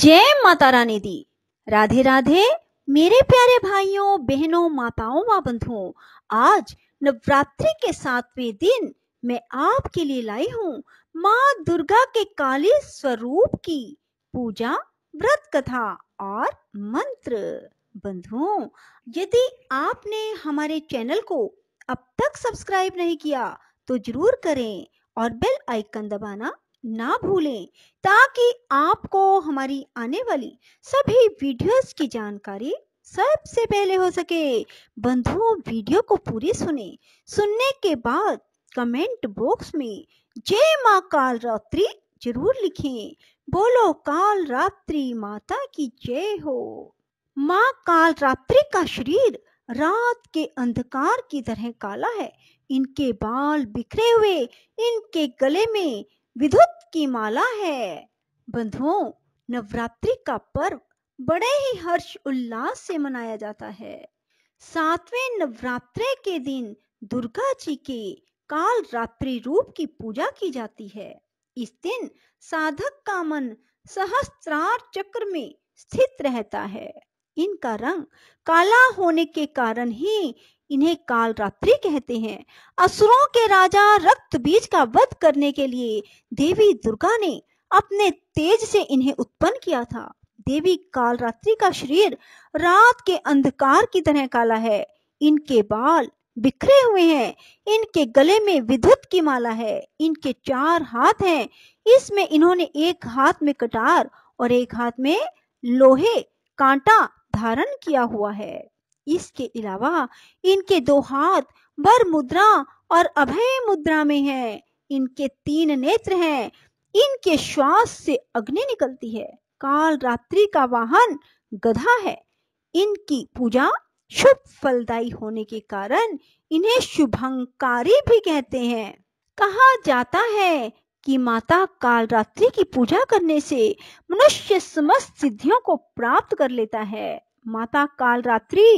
जय माता रानी दी राधे राधे मेरे प्यारे भाइयों बहनों माताओं व बंधुओं आज नवरात्रि के सातवें दिन मैं आपके लिए लाई हूँ माँ दुर्गा के काली स्वरूप की पूजा व्रत कथा और मंत्र बंधुओं यदि आपने हमारे चैनल को अब तक सब्सक्राइब नहीं किया तो जरूर करें और बेल आइकन दबाना ना भूलें ताकि आपको हमारी आने वाली सभी वीडियोस की जानकारी सबसे पहले हो सके बंधुओं वीडियो को पूरी सुने सुनने के बाद कमेंट बॉक्स में जय माँ काल रात्रि जरूर लिखें बोलो काल रात्रि माता की जय हो माँ काल रात्रि का शरीर रात के अंधकार की तरह काला है इनके बाल बिखरे हुए इनके गले में विद्युत की माला है बंधुओं नवरात्रि का पर्व बड़े ही हर्ष उल्लास से मनाया जाता है सातवें नवरात्रे के दिन दुर्गा जी के काल रात्रि रूप की पूजा की जाती है इस दिन साधक का मन सहस्त्रार चक्र में स्थित रहता है इनका रंग काला होने के कारण ही इन्हें कालरात्रि कहते हैं असुरों के राजा रक्त बीज का वध करने के लिए देवी दुर्गा ने अपने तेज से इन्हें उत्पन्न किया था देवी कालरात्रि का शरीर रात के अंधकार की तरह काला है इनके बाल बिखरे हुए हैं इनके गले में विद्युत की माला है इनके चार हाथ हैं इसमें इन्होंने एक हाथ में कटार और एक हाथ में लोहे कांटा धारण किया हुआ है इसके अलावा इनके दो हाथ भर मुद्रा और अभय मुद्रा में है इनके तीन नेत्र हैं इनके श्वास से अग्नि निकलती है काल रात्रि का वाहन गधा है इनकी पूजा शुभ फलदायी होने के कारण इन्हें शुभंकारी भी कहते हैं कहा जाता है कि माता कालरात्रि की पूजा करने से मनुष्य समस्त सिद्धियों को प्राप्त कर लेता है माता कालरात्रि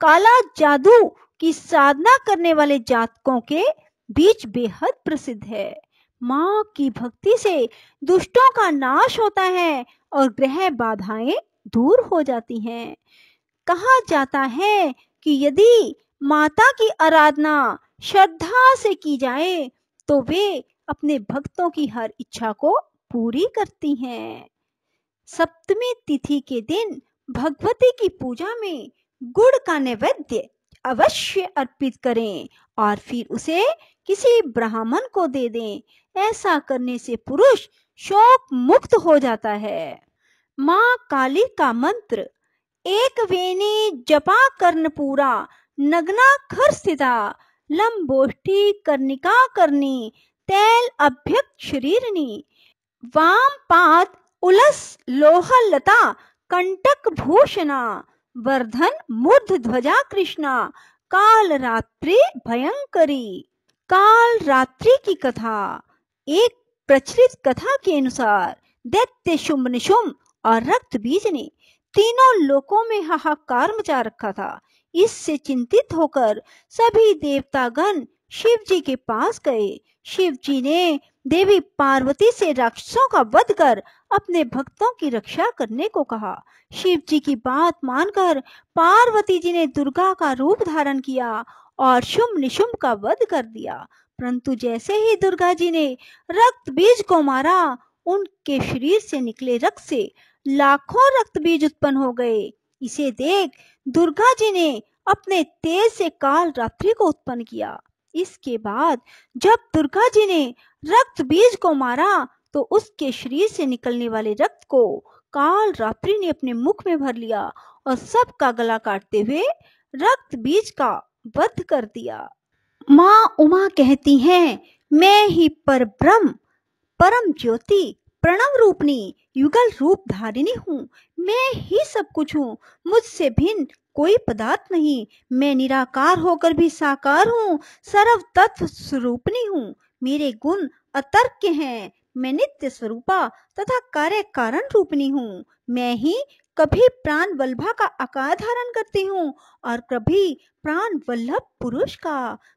काला जादू की साधना करने वाले जातकों के बीच बेहद प्रसिद्ध है माँ की भक्ति से दुष्टों का नाश होता है और ग्रह बाधाएं दूर हो जाती हैं कहा जाता है कि यदि माता की आराधना श्रद्धा से की जाए तो वे अपने भक्तों की हर इच्छा को पूरी करती हैं सप्तमी तिथि के दिन भगवती की पूजा में गुड़ का नैवेद्य अवश्य अर्पित करें और फिर उसे किसी ब्राह्मण को दे दें ऐसा करने से पुरुष शोक मुक्त हो जाता है माँ काली का मंत्र एक वेणी जपा कर्ण पूरा नग्ना खर स्थिता लम्बोष्ठी कर्णिका करनी तैल अभ्यक्त शरीरनी वाम पात उलस लोहा लता कंटक भूषणा वर्धन मुद्ध ध्वजा कृष्णा काल रात्रि भयंकरी काल रात्रि की कथा एक प्रचलित कथा के अनुसार दैत्य शुम्भ निशुम और रक्त बीज ने तीनों लोकों में हाहाकार मचा रखा था इससे चिंतित होकर सभी देवतागण शिव जी के पास गए शिव जी ने देवी पार्वती से राक्षसों का वध कर अपने भक्तों की रक्षा करने को कहा शिव जी की बात मानकर पार्वती जी ने दुर्गा का रूप धारण किया और शुम निशुम्भ का वध कर दिया परंतु जैसे ही दुर्गा जी ने रक्त बीज को मारा उनके शरीर से निकले रक्त से लाखों रक्त बीज उत्पन्न हो गए इसे देख दुर्गा जी ने अपने तेज से काल रात्रि को उत्पन्न किया इसके बाद जब दुर्गा जी ने रक्त बीज को मारा तो उसके शरीर से निकलने वाले रक्त को काल रात्रि ने अपने मुख में भर लिया और सबका गला काटते हुए रक्त बीज का वध कर दिया माँ उमा कहती हैं मैं ही पर ब्रह्म परम ज्योति प्रणव रूपनी युगल रूप धारिणी हूँ मैं ही सब कुछ हूँ मुझसे भिन्न कोई पदार्थ नहीं मैं निराकार होकर भी साकार हूँ सर्व तत्व स्वरूपनी हूँ मेरे गुण अतर्क हैं मैं नित्य स्वरूपा तथा कार्य कारण रूपनी हूँ मैं ही कभी प्राण वल्लभा का आकार धारण करती हूँ और कभी प्राण वल्लभ पुरुष का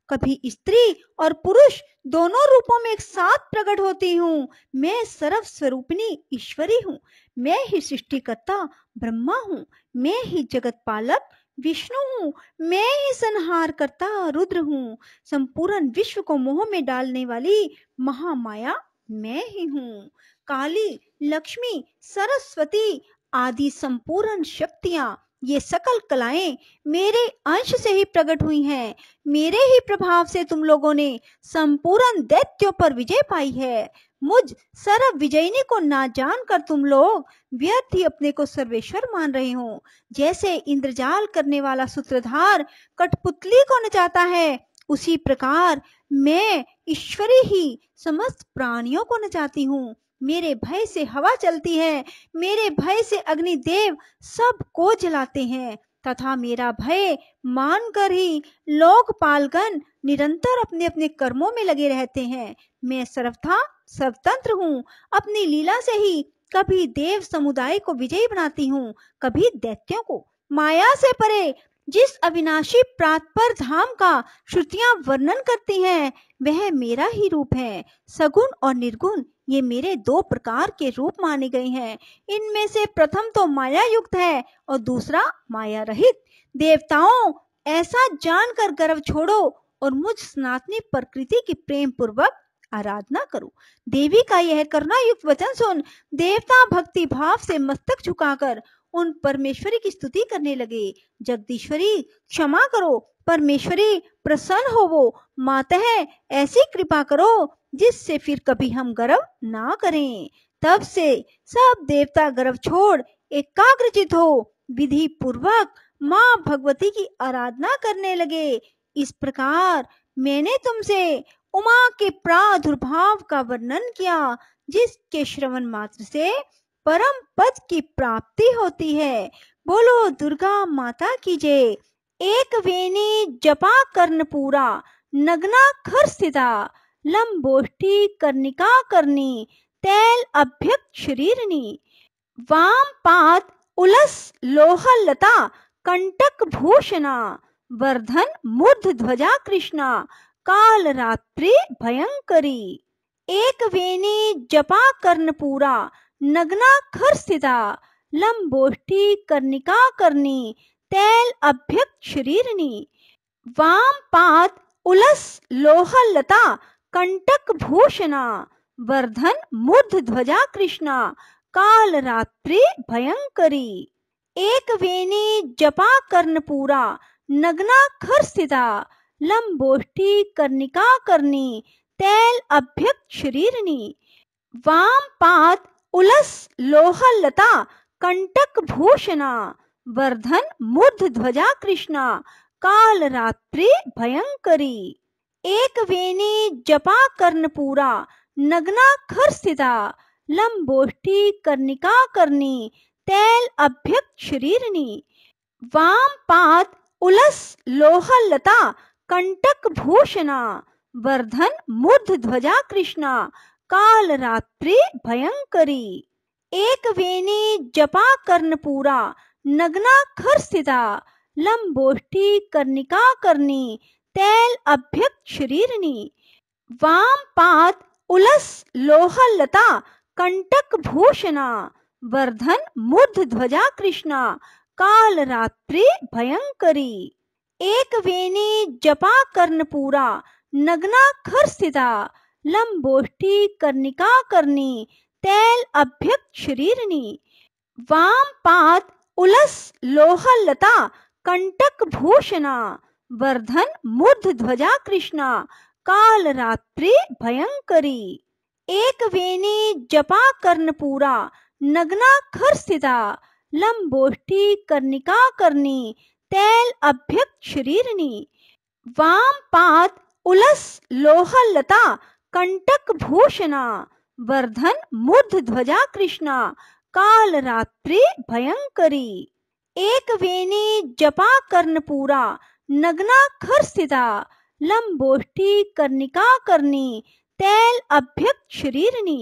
कभी स्त्री और पुरुष दोनों रूपों में एक साथ प्रकट होती हूँ मैं सर्व स्वरूपिणी ईश्वरी हूँ मैं ही सृष्टिकर्ता ब्रह्मा हूँ मैं ही जगत पालक विष्णु हूँ मैं ही संहार करता रुद्र हूँ संपूर्ण विश्व को मोह में डालने वाली महामाया मैं ही हूँ काली लक्ष्मी सरस्वती आदि संपूर्ण शक्तियां ये सकल कलाएं मेरे अंश से ही प्रकट हुई हैं मेरे ही प्रभाव से तुम लोगों ने संपूर्ण दैत्यों पर विजय पाई है मुझ सर्व विजयनी को ना जान कर तुम लोग व्यर्थ ही अपने को सर्वेश्वर मान रहे हो जैसे इंद्रजाल करने वाला सूत्रधार कठपुतली को नचाता है उसी प्रकार मैं ईश्वरी ही समस्त प्राणियों को नचाती हूँ मेरे भय से हवा चलती है मेरे भय से अग्निदेव सबको जलाते हैं तथा मेरा भय मानकर ही लोग पालगन निरंतर अपने अपने कर्मों में लगे रहते हैं मैं सर्वथा स्वतंत्र हूँ अपनी लीला से ही कभी देव समुदाय को विजयी बनाती हूँ कभी दैत्यों को माया से परे जिस अविनाशी प्रात पर धाम का श्रुतियां वर्णन करती हैं वह मेरा ही रूप है सगुण और निर्गुण ये मेरे दो प्रकार के रूप माने गए हैं इनमें से प्रथम तो माया युक्त है और दूसरा माया रहित देवताओं ऐसा जानकर गर्व छोड़ो और मुझ स्नातनी प्रकृति की प्रेम पूर्वक आराधना करो देवी का यह करुणा युक्त वचन सुन देवता भक्ति भाव से मस्तक झुकाकर उन परमेश्वरी की स्तुति करने लगे जगदीश्वरी क्षमा करो परमेश्वरी प्रसन्न होवो मातह ऐसी कृपा करो जिससे फिर कभी हम गर्व ना करें तब से सब देवता गर्व छोड़ एकाग्रचित हो विधि पूर्वक माँ भगवती की आराधना करने लगे इस प्रकार मैंने तुमसे उमा के प्रादुर्भाव का वर्णन किया जिसके श्रवण मात्र से परम पद की प्राप्ति होती है बोलो दुर्गा माता की जय एक वेणी जपा कर्ण पूरा नग्ना खर स्थिता लम्बोष्ठी कर्णिका करनी तैल अभ्यक्त शरीरनी वाम पाद उलस लोह लता कंटक भूषणा वर्धन मूर्ध ध्वजा कृष्णा काल रात्रि भयंकरी एक वेणी जपा कर्ण पूरा खर स्थिता लंबोष्ठी कर्णिका करनी तैल अभ्यक्त शरीरनी वाम पात उलस लोहल लता कंटक भूषणा वर्धन मूर्ध ध्वजा कृष्णा काल रात्रि भयंकरी एक वेणी जपा कर्ण पूरा नग्ना खर स्थिता लंबोष्ठी कर्णिका करनी तैल अभ्यक्त शरीरनी वाम पात उलस लोहलता कंटक भूषणा वर्धन मूर्ध ध्वजा कृष्णा काल रात्रि भयंकरी एक वेणी जपा कर्णपूरा नग्ना खर स्थिता लंबोष्ठी कर्णिका करनी तैल अभ्यक्त शरीरनी वाम पाद उलस लोहलता कंटक भूषणा वर्धन मूर्ध ध्वजा कृष्णा काल रात्रि भयंकरी एक वेने जपा कर्णपूरा नग्ना खरस्थिता लंबोष्ठी कर्णिका करनी तैल अभ्यक्त शरीरनी वाम पाद उलस लता कंटक भूषणा वर्धन मूर्ध ध्वजा कृष्णा काल रात्रि भयंकरी एक वेणी जपा कर्णपूरा नग्ना स्थिता लंबोष्ठी कर्णिका करनी तैल अभ्यक्त शरीरनी वाम पात उलस लोहलता कंटक भूषणा वर्धन मूर्ध ध्वजा कृष्णा काल रात्रि भयंकरी एक वेणी जपा कर्ण पूरा नग्ना खर स्थिता लंबोष्ठी कर्णिका करनी तैल अभ्यक्त शरीरनी वाम पात उलस लोहलता कंटक भूषणा वर्धन मुद्ध ध्वजा कृष्णा काल रात्रि भयंकरी एक वेणी जपा कर्णपूरा नग्ना खर स्थिता लंबोष्ठी कर्णिका करनी तेल अभ्यक्त शरीरनी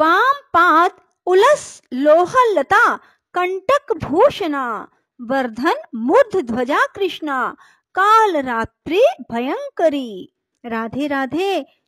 वाम पाद उलस लोह लता कंटक भूषणा वर्धन मुद्ध ध्वजा कृष्णा काल रात्रि भयंकरी राधे राधे